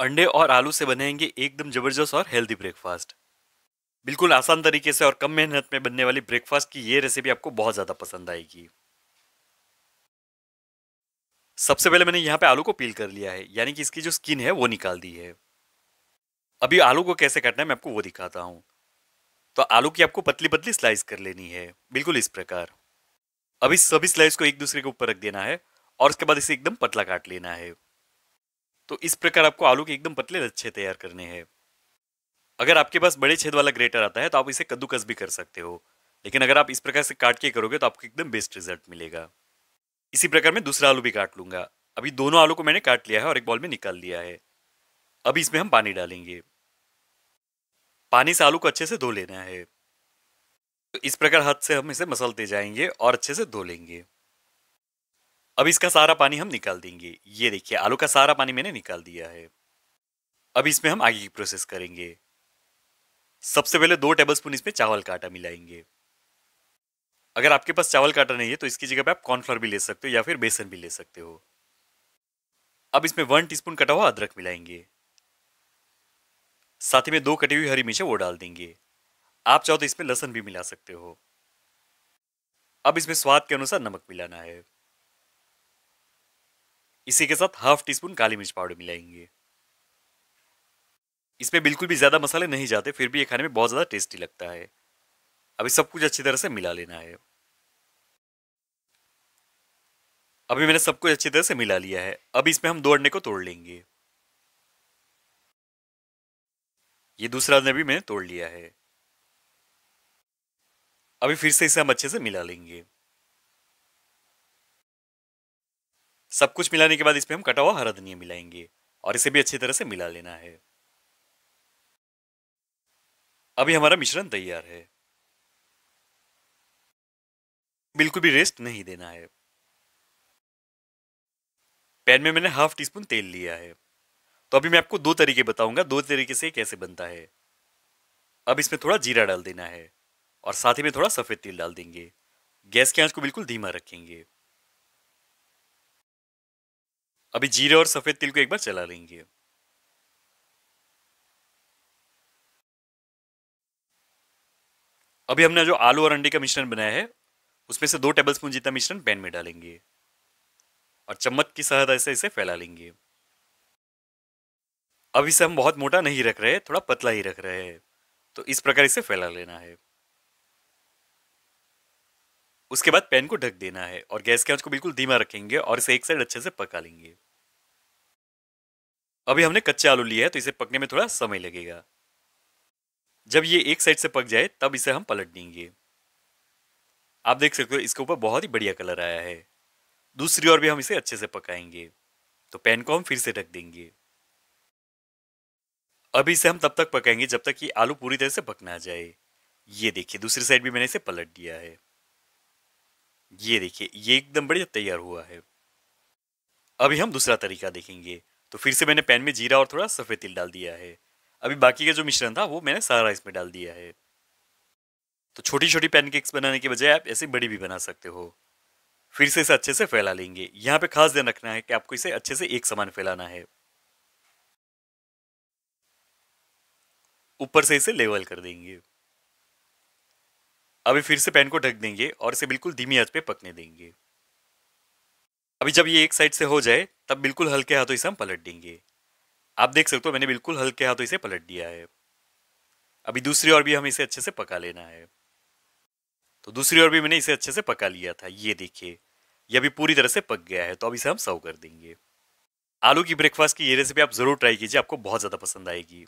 अंडे और आलू से बनाएंगे एकदम जबरदस्त और हेल्दी ब्रेकफास्ट बिल्कुल आसान तरीके से और कम मेहनत में बनने वाली ब्रेकफास्ट की ये रेसिपी आपको बहुत ज़्यादा पसंद आएगी सबसे पहले मैंने यहाँ पे आलू को पील कर लिया है यानी कि इसकी जो स्किन है वो निकाल दी है अभी आलू को कैसे काटना है मैं आपको वो दिखाता हूँ तो आलू की आपको पतली पतली स्लाइस कर लेनी है बिल्कुल इस प्रकार अभी सभी स्लाइस को एक दूसरे के ऊपर रख देना है और उसके बाद इसे एकदम पतला काट लेना है तो इस प्रकार आपको आलू के एकदम पतले लच्छे तैयार करने हैं अगर आपके पास बड़े छेद वाला ग्रेटर आता है तो आप इसे कद्दूकस भी कर सकते हो लेकिन अगर आप इस प्रकार से काट के करोगे तो आपको एकदम बेस्ट रिजल्ट मिलेगा इसी प्रकार मैं दूसरा आलू भी काट लूंगा अभी दोनों आलू को मैंने काट लिया है और एक बॉल में निकाल लिया है अब इसमें हम पानी डालेंगे पानी से आलू को अच्छे से धो लेना है तो इस प्रकार हाथ से हम इसे मसलते जाएंगे और अच्छे से धो लेंगे अब इसका सारा पानी हम निकाल देंगे ये देखिए आलू का सारा पानी मैंने निकाल दिया है अब इसमें हम आगे की प्रोसेस करेंगे सबसे पहले दो टेबलस्पून इसमें चावल का आटा मिलाएंगे अगर आपके पास चावल का आटा नहीं है तो इसकी जगह पे आप कॉर्नफ्लोर भी ले सकते हो या फिर बेसन भी ले सकते हो अब इसमें वन टी कटा हुआ अदरक मिलाएंगे साथ ही में दो कटी हुई हरी मिर्चें वो डाल देंगे आप चाहो तो इसमें लहसन भी मिला सकते हो अब इसमें स्वाद के अनुसार नमक मिलाना है इसी के साथ हाफ टी स्पून काली मिर्च पाउडर मिलाएंगे इसमें बिल्कुल भी ज़्यादा मसाले नहीं जाते फिर भी ये खाने में बहुत ज़्यादा टेस्टी लगता है अभी सब कुछ अच्छी तरह से मिला लेना है अभी मैंने सब कुछ अच्छी तरह से मिला लिया है अब इसमें हम दो अंडे को तोड़ लेंगे ये दूसरा अंडा भी मैंने तोड़ लिया है अभी फिर से इसे हम अच्छे से मिला लेंगे सब कुछ मिलाने के बाद इसमें हम कटा हुआ हरा धनिया मिलाएंगे और इसे भी अच्छी तरह से मिला लेना है अभी हमारा मिश्रण तैयार है बिल्कुल भी रेस्ट नहीं देना है पैन में मैंने हाफ टी स्पून तेल लिया है तो अभी मैं आपको दो तरीके बताऊंगा दो तरीके से कैसे बनता है अब इसमें थोड़ा जीरा डाल देना है और साथ ही में थोड़ा सफ़ेद तिल डाल देंगे गैस की आंच को बिल्कुल धीमा रखेंगे अभी जीरे और सफेद तिल को एक बार चला लेंगे अभी हमने जो आलू और अंडे का मिश्रण बनाया है उसमें से दो टेबलस्पून जितना मिश्रण पैन में डालेंगे और चम्मच की सहायता से इसे फैला लेंगे अब इसे हम बहुत मोटा नहीं रख रहे थोड़ा पतला ही रख रहे हैं तो इस प्रकार इसे फैला लेना है उसके बाद पैन को ढक देना है और गैस के आंच को बिल्कुल धीमा रखेंगे और इसे एक साइड अच्छे से पका लेंगे अभी हमने कच्चे आलू लिया है तो इसे पकने में थोड़ा समय लगेगा जब ये एक साइड से पक जाए तब इसे हम पलट देंगे आप देख सकते हो इसके ऊपर बहुत ही बढ़िया कलर आया है दूसरी ओर भी हम इसे अच्छे से पकाएंगे तो पैन को हम फिर से ढक देंगे अभी इसे हम तब तक पकाएंगे जब तक कि आलू पूरी तरह से पक ना जाए ये देखिए दूसरी साइड भी मैंने इसे पलट दिया है ये देखिए ये एकदम बढ़िया तैयार हुआ है अभी हम दूसरा तरीका देखेंगे तो फिर से मैंने पैन में जीरा और थोड़ा सफ़ेद तिल डाल दिया है अभी बाकी का जो मिश्रण था वो मैंने सारा इसमें डाल दिया है तो छोटी छोटी पैनकेक्स बनाने के बजाय आप ऐसे बड़ी भी बना सकते हो फिर से इसे अच्छे से फैला लेंगे यहाँ पे खास ध्यान रखना है कि आपको इसे अच्छे से एक समान फैलाना है ऊपर से इसे लेवल कर देंगे अभी फिर से पैन को ढक देंगे और इसे बिल्कुल धीमी आंच पे पकने देंगे अभी जब ये एक साइड से हो जाए तब बिल्कुल हल्के हाथों इसे हम पलट देंगे आप देख सकते हो मैंने बिल्कुल हल्के हाथों इसे पलट दिया है अभी दूसरी ओर भी हमें इसे अच्छे से पका लेना है तो दूसरी ओर भी मैंने इसे अच्छे से पका लिया था ये देखिए यह अभी पूरी तरह से पक गया है तो अब इसे हम सर्व कर देंगे आलू की ब्रेकफास्ट की ये रेसिपी आप जरूर ट्राई कीजिए आपको बहुत ज़्यादा पसंद आएगी